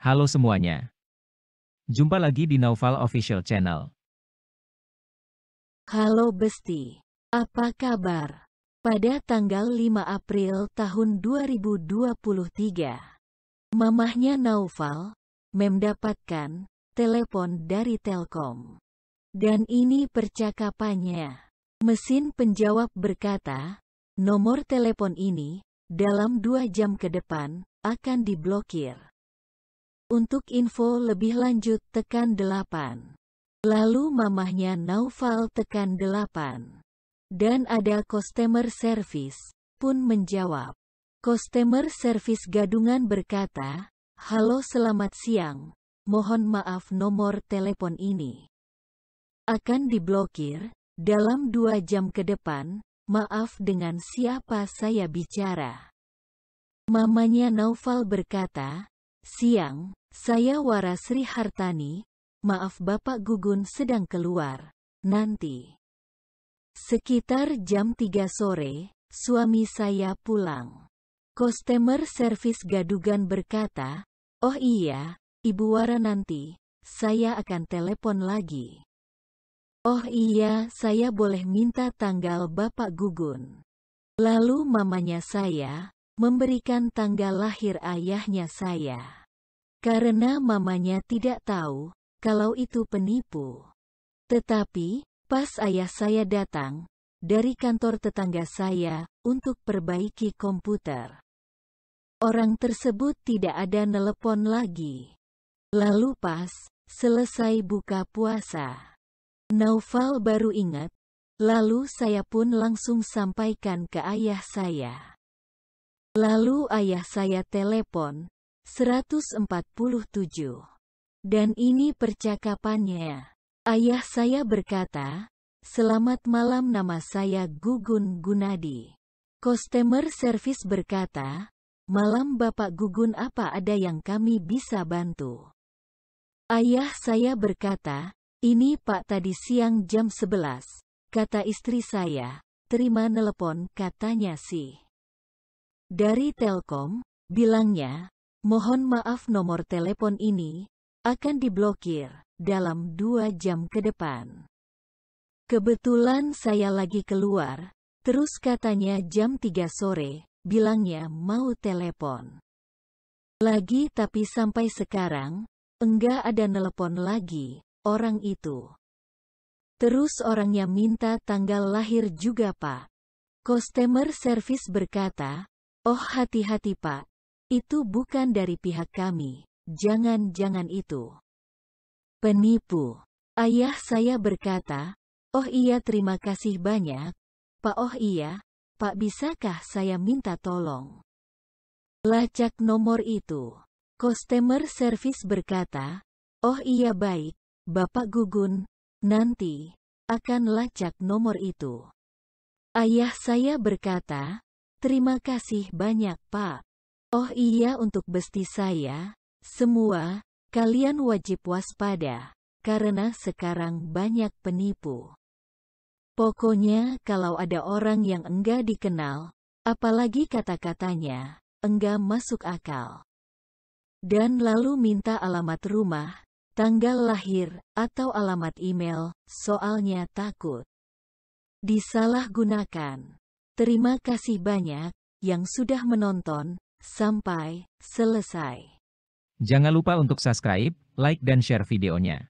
Halo semuanya. Jumpa lagi di Naufal Official Channel. Halo Besti. Apa kabar? Pada tanggal 5 April tahun 2023, mamahnya Naufal, mendapatkan telepon dari Telkom. Dan ini percakapannya. Mesin penjawab berkata, nomor telepon ini, dalam dua jam ke depan, akan diblokir. Untuk info lebih lanjut tekan 8. Lalu mamahnya Naufal tekan 8. Dan ada customer service pun menjawab. Customer service gadungan berkata, Halo selamat siang, mohon maaf nomor telepon ini. Akan diblokir, dalam dua jam ke depan, maaf dengan siapa saya bicara. Mamanya Naufal berkata, siang, saya Wara Sri Hartani, maaf Bapak Gugun sedang keluar. Nanti. Sekitar jam 3 sore, suami saya pulang. Customer service Gadugan berkata, Oh iya, Ibu Wara nanti, saya akan telepon lagi. Oh iya, saya boleh minta tanggal Bapak Gugun. Lalu mamanya saya memberikan tanggal lahir ayahnya saya. Karena mamanya tidak tahu kalau itu penipu. Tetapi, pas ayah saya datang dari kantor tetangga saya untuk perbaiki komputer. Orang tersebut tidak ada nelepon lagi. Lalu pas selesai buka puasa, Naufal baru ingat. Lalu saya pun langsung sampaikan ke ayah saya. Lalu ayah saya telepon 147. Dan ini percakapannya. Ayah saya berkata, Selamat malam nama saya Gugun Gunadi. Customer service berkata, Malam Bapak Gugun apa ada yang kami bisa bantu? Ayah saya berkata, ini Pak tadi siang jam 11, kata istri saya, terima nelpon katanya sih. Dari Telkom, bilangnya, Mohon maaf nomor telepon ini akan diblokir dalam dua jam ke depan. Kebetulan saya lagi keluar, terus katanya jam 3 sore, bilangnya mau telepon. Lagi tapi sampai sekarang, enggak ada nelpon lagi, orang itu. Terus orangnya minta tanggal lahir juga pak. Customer service berkata, oh hati-hati pak, itu bukan dari pihak kami. Jangan-jangan itu. Penipu. Ayah saya berkata, Oh iya terima kasih banyak. Pak oh iya, Pak bisakah saya minta tolong? Lacak nomor itu. Customer service berkata, Oh iya baik, Bapak Gugun, nanti, akan lacak nomor itu. Ayah saya berkata, Terima kasih banyak Pak. Oh iya untuk besti saya, semua, kalian wajib waspada, karena sekarang banyak penipu. Pokoknya kalau ada orang yang enggak dikenal, apalagi kata-katanya, enggak masuk akal. Dan lalu minta alamat rumah, tanggal lahir, atau alamat email, soalnya takut. Disalahgunakan. Terima kasih banyak, yang sudah menonton, Sampai selesai. Jangan lupa untuk subscribe, like dan share videonya.